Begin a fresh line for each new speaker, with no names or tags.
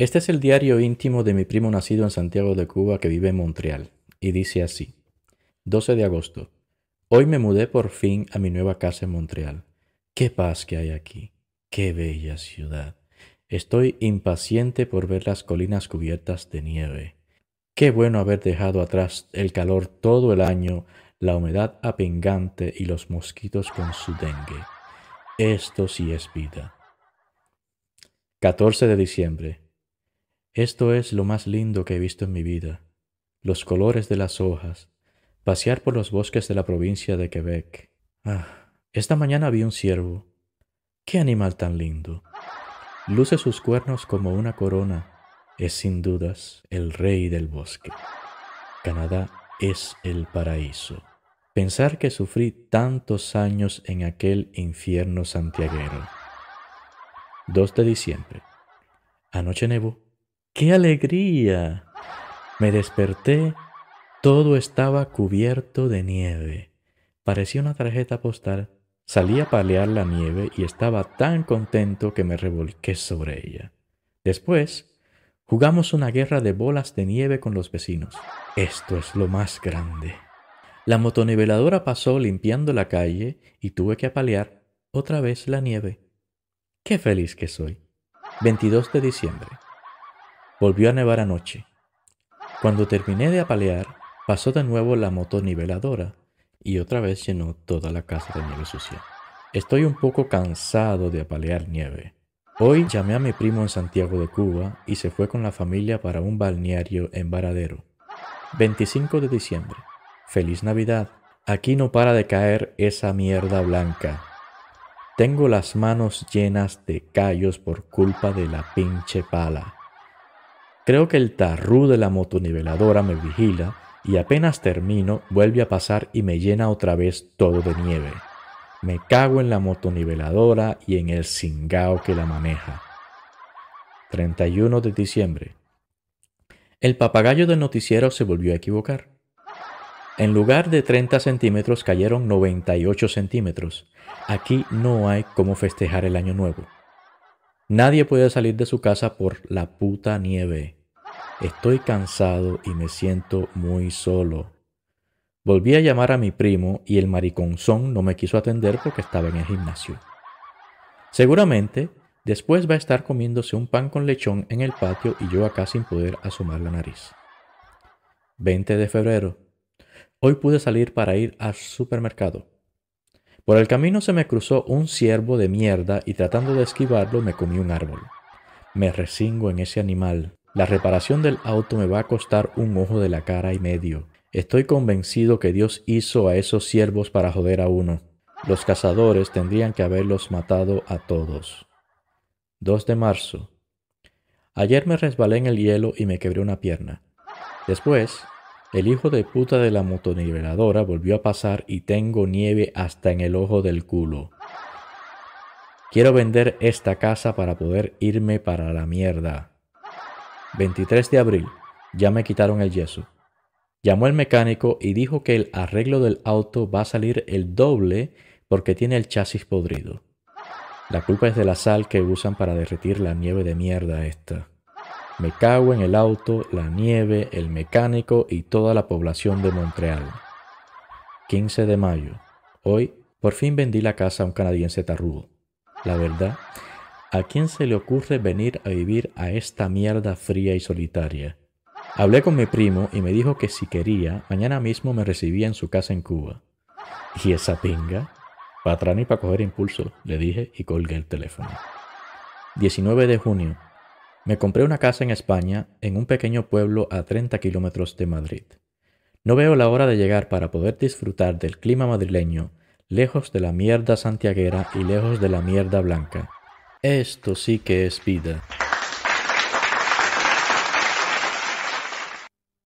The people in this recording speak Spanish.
Este es el diario íntimo de mi primo nacido en Santiago de Cuba que vive en Montreal, y dice así. 12 de agosto. Hoy me mudé por fin a mi nueva casa en Montreal. Qué paz que hay aquí. Qué bella ciudad. Estoy impaciente por ver las colinas cubiertas de nieve. Qué bueno haber dejado atrás el calor todo el año, la humedad apingante y los mosquitos con su dengue. Esto sí es vida. 14 de diciembre. Esto es lo más lindo que he visto en mi vida. Los colores de las hojas. Pasear por los bosques de la provincia de Quebec. Ah, esta mañana vi un ciervo. ¡Qué animal tan lindo! Luce sus cuernos como una corona. Es sin dudas el rey del bosque. Canadá es el paraíso. Pensar que sufrí tantos años en aquel infierno santiaguero. 2 de diciembre. Anoche nevó. ¡Qué alegría! Me desperté, todo estaba cubierto de nieve. Parecía una tarjeta postal. Salí a palear la nieve y estaba tan contento que me revolqué sobre ella. Después, jugamos una guerra de bolas de nieve con los vecinos. Esto es lo más grande. La motoniveladora pasó limpiando la calle y tuve que apalear otra vez la nieve. ¡Qué feliz que soy! 22 de diciembre. Volvió a nevar anoche. Cuando terminé de apalear, pasó de nuevo la moto niveladora y otra vez llenó toda la casa de nieve sucia. Estoy un poco cansado de apalear nieve. Hoy llamé a mi primo en Santiago de Cuba y se fue con la familia para un balneario en Varadero. 25 de diciembre. Feliz Navidad. Aquí no para de caer esa mierda blanca. Tengo las manos llenas de callos por culpa de la pinche pala. Creo que el tarrú de la motoniveladora me vigila y apenas termino vuelve a pasar y me llena otra vez todo de nieve. Me cago en la motoniveladora y en el cingao que la maneja. 31 de diciembre. El papagayo del noticiero se volvió a equivocar. En lugar de 30 centímetros cayeron 98 centímetros. Aquí no hay cómo festejar el año nuevo. Nadie puede salir de su casa por la puta nieve. Estoy cansado y me siento muy solo. Volví a llamar a mi primo y el mariconzón no me quiso atender porque estaba en el gimnasio. Seguramente después va a estar comiéndose un pan con lechón en el patio y yo acá sin poder asomar la nariz. 20 de febrero. Hoy pude salir para ir al supermercado. Por el camino se me cruzó un ciervo de mierda y tratando de esquivarlo me comí un árbol. Me resingo en ese animal. La reparación del auto me va a costar un ojo de la cara y medio. Estoy convencido que Dios hizo a esos siervos para joder a uno. Los cazadores tendrían que haberlos matado a todos. 2 de marzo. Ayer me resbalé en el hielo y me quebré una pierna. Después, el hijo de puta de la motoniveladora volvió a pasar y tengo nieve hasta en el ojo del culo. Quiero vender esta casa para poder irme para la mierda. 23 de abril. Ya me quitaron el yeso. Llamó el mecánico y dijo que el arreglo del auto va a salir el doble porque tiene el chasis podrido. La culpa es de la sal que usan para derretir la nieve de mierda esta. Me cago en el auto, la nieve, el mecánico y toda la población de Montreal. 15 de mayo. Hoy por fin vendí la casa a un canadiense tarrudo. La verdad, ¿a quién se le ocurre venir a vivir a esta mierda fría y solitaria? Hablé con mi primo y me dijo que si quería, mañana mismo me recibía en su casa en Cuba. ¿Y esa pinga? Para atrás ni para coger impulso, le dije y colgué el teléfono. 19 de junio. Me compré una casa en España, en un pequeño pueblo a 30 kilómetros de Madrid. No veo la hora de llegar para poder disfrutar del clima madrileño, lejos de la mierda santiaguera y lejos de la mierda blanca. Esto sí que es vida.